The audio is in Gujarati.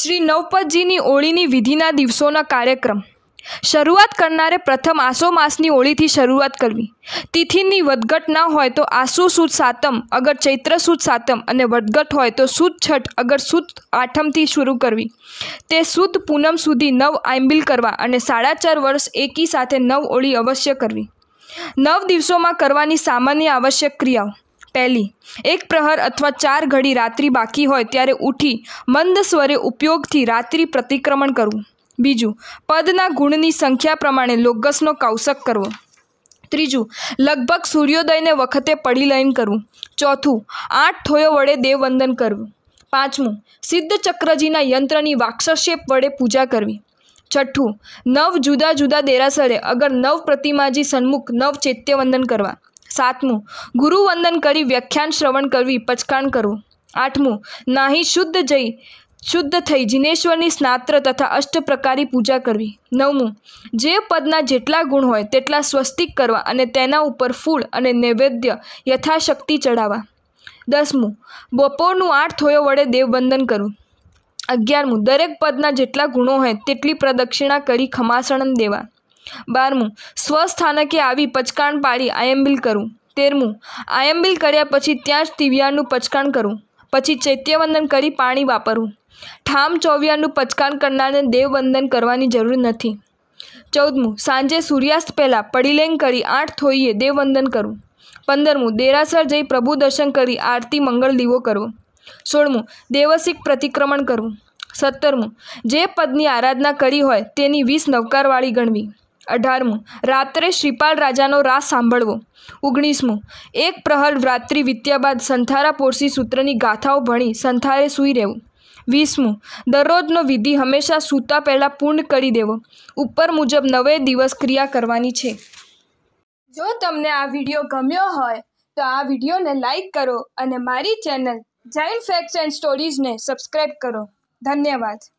શ્રી નવપતજીની ઓળીની વિધિના દિવસોના કાર્યક્રમ શરૂઆત કરનારે પ્રથમ આસો માસની ઓળીથી શરૂઆત કરવી તિથિની વધઘટ ના હોય તો આસુ સુદ સાતમ અગર ચૈત્ર સુદ સાતમ અને વધઘટ હોય તો સુદ છઠ અગર સુદ આઠમથી શરૂ કરવી તે સુદ પૂનમ સુધી નવ આંબિલ કરવા અને સાડા ચાર વર્ષ એકી સાથે નવ ઓળી અવશ્ય કરવી નવ દિવસોમાં કરવાની સામાન્ય આવશ્યક ક્રિયાઓ પહેલી એક પ્રહર અથવા ચાર ઘડી રાત્રિ બાકી હોય ત્યારે ઉઠી મંદ સ્વરે ઉપયોગથી રાત્રિ પ્રતિક્રમણ કરવું બીજું પદના ગુણની સંખ્યા પ્રમાણે લોગસનો કૌશક કરવો ત્રીજું લગભગ સૂર્યોદયને વખતે પડી લઈને કરવું ચોથું આઠ થોયો વડે દેવવંદન કરવું પાંચમું સિદ્ધ ચક્રજીના યંત્રની વાક્ષશેપ વડે પૂજા કરવી છઠ્ઠું નવ જુદા જુદા દેરાસરે અગર નવ પ્રતિમાજી સન્મુખ નવ ચૈત્યવંદન કરવા સાતમું ગુરુવંદન કરી વ્યાખ્યાન શ્રવણ કરવી પચકાણ કરવું આઠમું નાહી શુદ્ધ જઈ શુદ્ધ થઈ જિનેશ્વરની સ્નાત્ર તથા અષ્ટ પ્રકારી પૂજા કરવી નવમું જે પદના જેટલા ગુણ હોય તેટલા સ્વસ્તિક કરવા અને તેના ઉપર ફૂલ અને નૈવેદ્ય યથાશક્તિ ચડાવવા દસમું બપોરનું આઠ થોયો વડે દેવવંદન કરવું અગિયારમું દરેક પદના જેટલા ગુણો હોય તેટલી પ્રદક્ષિણા કરી ખમાસણમ દેવા બારમું સ્વસ્થાનકે આવી પચકાણ પાડી આયંબિલ કરવું તેરમું આયંબિલ કર્યા પછી ત્યાં જ તિવ્યાનું પચકાણ કરું પછી ચૈત્યવંદન કરી પાણી વાપરવું ઠામ ચોવિયાનું પચકાણ કરનારને દેવવંદન કરવાની જરૂર નથી ચૌદમું સાંજે સૂર્યાસ્ત પહેલાં પડીલેંગ કરી આઠ થોઈએ દેવવંદન કરવું પંદરમું દેરાસર જઈ પ્રભુ દર્શન કરી આરતી મંગળ દીવો કરવો સોળમું દેવસિક પ્રતિક્રમણ કરવું સત્તરમું જે પદની આરાધના કરી હોય તેની વીસ નવકારવાળી ગણવી અઢારમું રાત્રે શ્રીપાલ રાજાનો રાસ સાંભળવો ઓગણીસમું એક પ્રહલ રાત્રિ વિત્યા બાદ સંથારા પોરસી સૂત્રની ગાથાઓ ભણી સંથારે સૂઈ રહેવું વીસમું દરરોજનો વિધિ હંમેશા સૂતા પહેલાં પૂર્ણ કરી દેવો ઉપર મુજબ નવે દિવસ ક્રિયા કરવાની છે જો તમને આ વિડીયો ગમ્યો હોય તો આ વિડીયોને લાઇક કરો અને મારી ચેનલ જાઇન ફેક્ટ્સ એન્ડ સ્ટોરીઝને સબસ્ક્રાઈબ કરો ધન્યવાદ